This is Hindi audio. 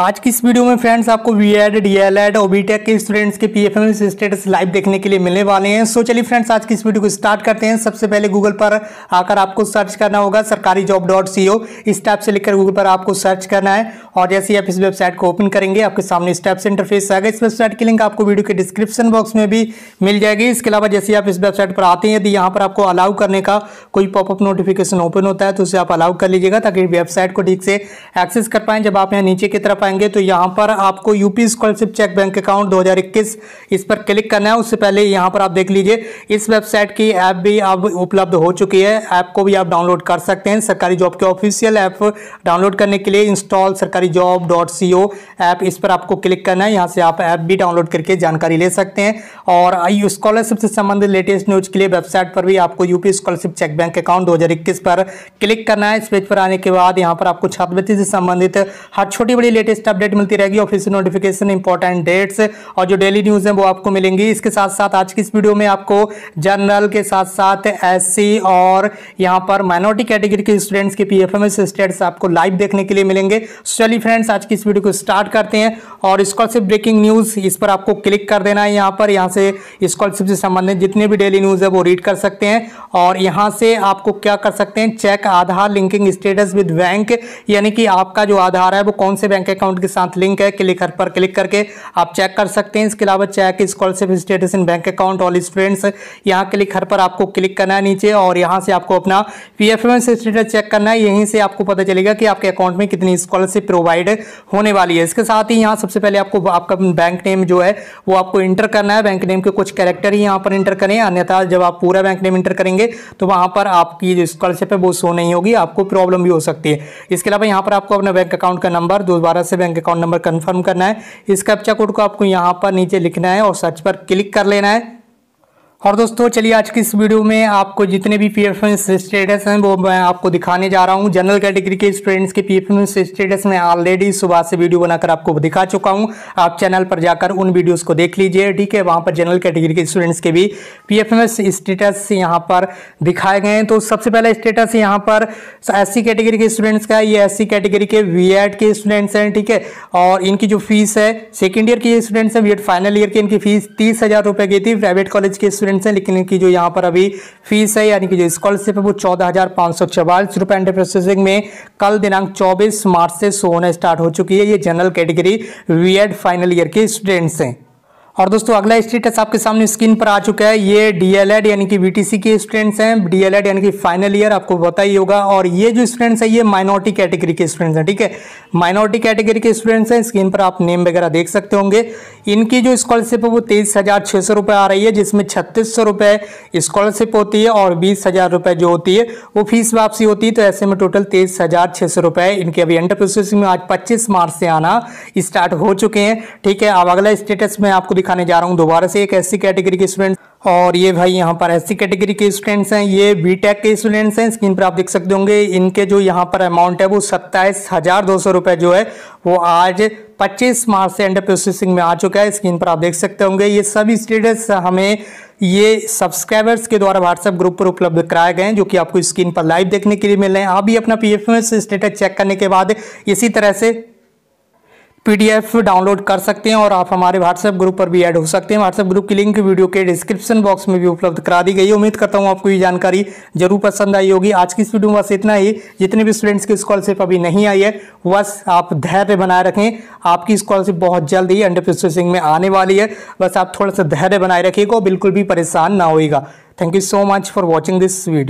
आज की इस वीडियो में फ्रेंड्स आपको B Ed D El Ed और बीटेक e के स्टूडेंट्स के एम स्टेटस लाइव देखने के लिए मिलने वाले हैं सो चलिए फ्रेंड्स आज की इस वीडियो को स्टार्ट करते हैं सबसे पहले गूगल पर आकर आपको सर्च करना होगा सरकारी जॉब डॉट सी ओ इस टाइप से लिखकर गूगल पर आपको सर्च करना है और जैसे ही आप इस वेबसाइट को ओपन करेंगे आपके सामने स्टेप्स इंटरफेस आएगा इस वेबसाइट की लिंक आपको वीडियो के डिस्क्रिप्शन बॉक्स में भी मिल जाएगी इसके अलावा जैसे आप इस वेबसाइट पर आते हैं यदि तो यहाँ पर आपको अलाउ करने का कोई पॉपअप नोटिफिकेशन ओपन होता है तो उसे आप अलाउ कर लीजिएगा ताकि वेबसाइट को ठीक से एक्सेस कर पाएँ जब आप यहाँ नीचे की तरफ आएंगे तो यहाँ पर आपको UP scholarship check bank account दो इस पर क्लिक करना है उससे पहले यहाँ पर आप देख लीजिए इस वेबसाइट की ऐप भी अब उपलब्ध हो चुकी है ऐप को भी आप डाउनलोड कर सकते हैं सरकारी जॉब के ऑफिशियल ऐप डाउनलोड करने के लिए इंस्टॉल सरकारी जानकारी job dot C O app इस पर आपको क्लिक करना है यहाँ से आप ऐप भी डाउनलोड करके जानकारी ले सकते हैं और आई स्कॉलरशिप से संबंधित लेटेस्ट न्यूज़ के लिए वेबसाइट पर भी आपको UP scholarship check bank account दो पर क्लिक करना है इस पेज पर आने के बाद यहाँ पर आपको छात्रवृत्ति से संबंधित हर छोटी बड़ी लेटेस्ट अपडेट मिलती रहेगी ऑफिस नोटिफिकेशन इंपॉर्टेंट डेट्स और जो डेली न्यूज़ है वो आपको मिलेंगी इसके साथ साथ आज की इस वीडियो में आपको जनरल के साथ साथ एससी और यहाँ पर माइनॉरिटी कैटेगरी के स्टूडेंट्स के पी एफ एम आपको लाइव देखने के लिए मिलेंगे चलिए चलिए फ्रेंड्स आज की इस वीडियो को स्टार्ट करते हैं और स्कॉलरशिप ब्रेकिंग न्यूज़ इस पर आपको क्लिक कर देना है यहाँ पर यहाँ से स्कॉलरशिप से संबंधित जितने भी डेली न्यूज़ है वो रीड कर सकते हैं और यहाँ से आपको क्या कर सकते हैं check Aadhaar linking status with bank यानी कि आपका जो आधार है वो कौन से बैंक अकाउंट के साथ लिंक है क्लिक हर पर क्लिक करके आप चेक कर सकते हैं इसके अलावा check scholarship status in bank account all students यहाँ क्लिक हर पर आपको क्लिक करना है नीचे और यहाँ से आपको अपना पी एफ स्टेटस चेक करना है यहीं से आपको पता चलेगा कि आपके अकाउंट में कितनी स्कॉलरशिप प्रोवाइड प्रोवाइड होने वाली है इसके साथ ही यहाँ सबसे पहले आपको आपका बैंक नेम जो है वो आपको इंटर करना है बैंक नेम के कुछ कैरेक्टर ही यहाँ पर इंटर करें अन्यथा जब आप पूरा बैंक नेम इंटर करेंगे तो वहाँ पर आपकी जो स्कॉलरशिप है वो शो नहीं होगी आपको प्रॉब्लम भी हो सकती है इसके अलावा यहाँ पर आपको अपना बैंक अकाउंट का नंबर दोबारा से बैंक अकाउंट नंबर कन्फर्म करना है इस कैप्चा कोड को आपको यहाँ पर नीचे लिखना है और सर्च पर क्लिक कर लेना है और दोस्तों चलिए आज की इस वीडियो में आपको जितने भी पी एफ स्टेटस हैं वो मैं आपको दिखाने जा रहा हूँ जनरल कैटेगरी के स्टूडेंट्स के पी एफ स्टेटस में ऑलरेडी सुबह से वीडियो बनाकर आपको दिखा चुका हूँ आप चैनल पर जाकर उन वीडियोस को देख लीजिए ठीक है वहाँ पर जनरल कैटेगरी के स्टूडेंट्स के भी पी एफ स्टेटस यहाँ पर दिखाए गए हैं तो सबसे पहला स्टेटस यहाँ पर एस कैटेगरी के स्टूडेंट्स का ये एस कैटेगरी के वी e के स्टूडेंट्स हैं ठीक है और इनकी जो फीस है सेकेंड ईयर के स्टूडेंट्स हैं बी फाइनल ईयर की इनकी फीस तीस हज़ार की थी प्राइवेट कॉलेज के स्टूडेंट स्टूडेंट्स हैं लेकिन इनकी जो यहाँ पर अभी फीस है यानी कि जो स्कॉलरशिप है वो चौदह हज़ार पाँच सौ चवालीस रुपए प्रोसेसिंग में कल दिनांक चौबीस मार्च से सो होना स्टार्ट हो चुकी है ये general category B final year के स्टूडेंट्स हैं और दोस्तों अगला स्टेटस आपके सामने स्क्रीन पर आ चुका है ये डीएलएड यानी कि बीटीसी के स्टूडेंट्स हैं डीएलएड यानी कि फाइनल ईयर आपको बता ही होगा और ये जो स्टूडेंट्स है ये माइनॉरिटी कैटेगरी के स्टूडेंट्स हैं ठीक है माइनॉरिटी कैटेगरी के स्टूडेंट्स हैं स्क्रीन पर आप नेम वगैरह देख सकते होंगे इनकी जो स्कॉलरशिप है वो तेईस हज़ार छह सौ रुपए आ रही है जिसमें छत्तीस सौ रुपए स्कॉलरशिप होती है और बीस हज़ार रुपए जो होती है वो फीस वापसी होती है तो ऐसे में टोटल तेईस हज़ार छह सौ रुपए इनके अभी एंटर प्रोसेसिंग में आज पच्चीस मार्च से आना स्टार्ट हो चुके हैं ठीक है अब अगला स्टेटस में आपको दिखाने जा रहा हूँ दोबारा से एक एस कैटेगरी के स्टूडेंट और ये भाई यहाँ पर एस कैटेगरी के स्टूडेंट्स हैं ये बी के स्टूडेंट्स हैं स्क्रीन पर आप देख सकते होंगे इनके जो यहाँ पर अमाउंट है वो सत्ताईस हज़ार दो सौ रुपये जो है वो आज 25 मार्च से अंडर प्रोसेसिंग में आ चुका है स्क्रीन पर आप देख सकते होंगे ये सभी स्टेटस हमें ये सब्सक्राइबर्स के द्वारा व्हाट्सएप ग्रुप पर उपलब्ध कराए गए हैं जो कि आपको स्क्रीन पर लाइव देखने के लिए मिल रहे हैं आप भी अपना पी स्टेटस चेक करने के बाद इसी तरह से पीडीएफ डाउनलोड कर सकते हैं और आप हमारे व्हाट्सएप ग्रुप पर भी ऐड हो सकते हैं व्हाट्सएप ग्रुप की लिंक वीडियो के डिस्क्रिप्शन बॉक्स में भी उपलब्ध करा दी गई उम्मीद करता हूँ आपको ये जानकारी जरूर पसंद आई होगी आज की इस वीडियो में बस इतना ही जितने भी स्टूडेंट्स की स्कॉलरशिप अभी नहीं आई है बस आप धैर्य बनाए रखें आपकी स्कॉलरशिप बहुत जल्द ही अंडर प्रोसेसिंग में आने वाली है बस आप थोड़ा सा धैर्य बनाए रखिएगा बिल्कुल भी परेशान ना होएगा thank you so much for watching this video